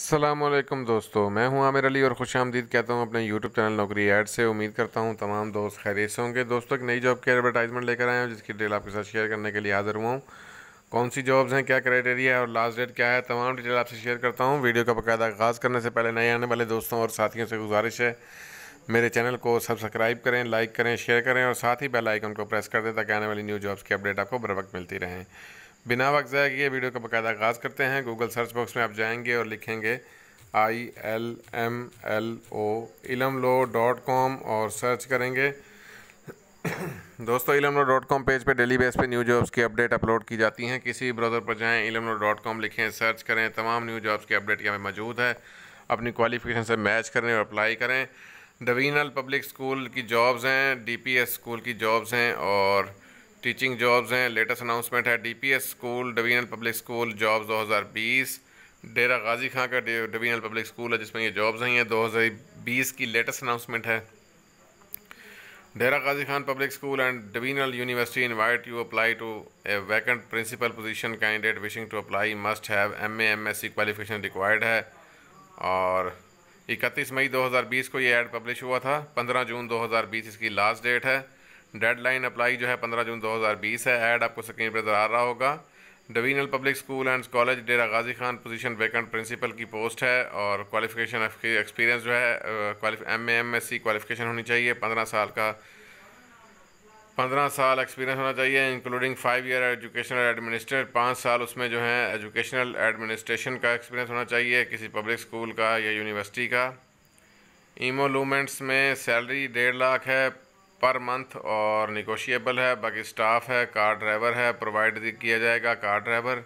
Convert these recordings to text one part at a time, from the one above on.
असलम दोस्तों मैं हूं आमिर अली और खुश आमदीद कहता हूं अपने यूट्यूब चैनल नौकरी ऐड से उम्मीद करता हूं तमाम दोस्त खैरियत से होंगे दोस्तों एक नई जॉब की एडवर्टाइजमेंट लेकर आया हूं जिसकी डिटेल आपके साथ शेयर करने के लिए हाजिर हुआ हूं कौन सी जॉब्स हैं क्या क्राइटेरिया है और लास्ट डेट क्या है तमाम डिटेल आपसे शेयर करता हूँ वीडियो का बकायदा आगाज़ करने से पहले नए आने वाले दोस्तों और साथियों से गुजारिश है मेरे चैनल को सब्सक्राइब करें लाइक करें शेयर करें और साथ ही बेल आइकन को प्रेस कर दें ताकि आने वाली न्यू जॉब्स की अपडेट आपको बर वक्त मिलती रहें बिना वक्त ज़ाया किए वीडियो का बाकायदा आगाज़ करते हैं गूगल सर्च बॉक्स में आप जाएंगे और लिखेंगे I L M L O ilmlo dot com और सर्च करेंगे दोस्तों ilmlo dot com page पर डेली बेस पे न्यू जॉब्स की अपडेट अपलोड की जाती हैं किसी भी ब्राउज़र पर जाएं इलम लो डॉट कॉम लिखें सर्च करें तमाम न्यू जॉब्स की अपडेट यहाँ पर मौजूद है अपनी क्वालिफिकेशन से मैच करें और अप्लाई करें डवीनल पब्लिक स्कूल की जॉब्स हैं एस स्कूल की जॉब्स हैं और टीचिंग जॉब्स हैं लेटेस्ट अनाउंसमेंट है DPS school divisional public school jobs 2020 Dera Ghazi Khan का डिवीजनल पब्लिक स्कूल है जिसमें ये जॉब्स हैं ये 2020 की लेटेस्ट अनाउंसमेंट है Dera Ghazi Khan public school and divisional university invite you apply to a vacant principal position candidate wishing to apply must have M M S C qualification required है और इकतीस मई 2020 को ये एड पब्लिश हुआ था 15 जून 2020 इसकी लास्ट डेट है डेडलाइन अप्लाई जो है पंद्रह जून 2020 है ऐड आपको स्क्रीन पर नजर आ रहा होगा divisional public school and college Dera Ghazi Khan position vacant principal की पोस्ट है और क्वालिफिकेशन एक्सपीरियंस जो है M M S C qualification होनी चाहिए पंद्रह साल का पंद्रह साल एक्सपीरियंस होना चाहिए including five year educational administrate पाँच साल उसमें जो है एजुकेशनल एडमिनिस्ट्रेशन का एक्सपीरियंस होना चाहिए किसी पब्लिक स्कूल का या यूनिवर्सिटी का इमोलूमेंट्स में सैलरी डेढ़ लाख है पर मंथ और निगोशिएबल है बाकी स्टाफ है कार ड्राइवर है प्रोवाइड किया जाएगा कार ड्राइवर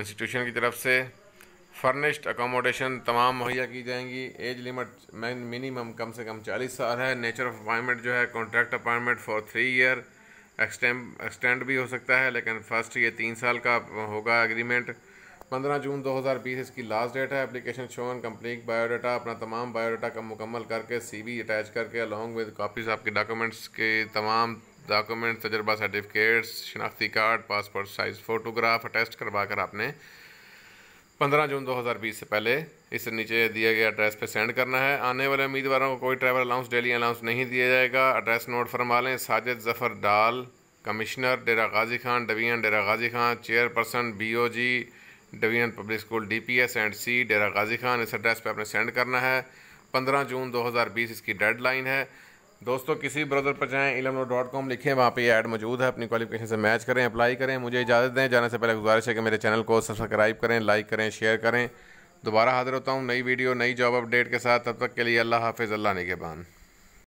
इंस्टीट्यूशन की तरफ से फर्निश्ड अकोमोडेशन तमाम मुहैया की जाएंगी एज लिमिट मिनिमम कम से कम चालीस साल है नेचर ऑफ अपॉइंटमेंट जो है contract appointment for three year extend extend भी हो सकता है लेकिन फर्स्ट ये तीन साल का होगा एग्रीमेंट पंद्रह जून 2020 इसकी लास्ट डेट है एप्लीकेशन शोन कंप्लीट बायोडाटा अपना तमाम बायोडाटा का मुकम्मल करके बी अटैच करके अलॉन्ग विद कापीज आपके डॉक्यूमेंट्स के तमाम डॉक्यूमेंट्स तजर्बा सर्टिफिकेट्स शिनाख्ती card passport size photograph attest करवा कर आपने 15 जून 2020 से पहले इसे नीचे दिए गए एड्रेस पर सेंड करना है आने वाले उम्मीदवारों को कोई ट्रैवल अलाउंस डेली अलाउंस नहीं दिया जाएगा एड्रेस नोट फरमा लें Sajid Zafar Dal commissioner Dera Ghazi Khan division Dera Ghazi Khan chairperson B O G division public school DPS and C Dera Ghazi Khan इस एड्रेस पे आपने सेंड करना है 15 जून 2020 इसकी डेडलाइन है दोस्तों किसी ब्रदर पर जाएं इलम डॉट कॉम लिखें वहाँ पर यह ऐड मौजूद है अपनी क्वालिफिकेशन से मैच करें अप्लाई करें मुझे इजाज़त दें जाने से पहले गुजारिश है कि मेरे चैनल को सब्सक्राइब करें लाइक करें शेयर करें दोबारा हाजिर होता हूँ नई वीडियो नई जॉब अपडेट के साथ तब तक के लिए अल्लाह हाफिज़ अल्लाह बान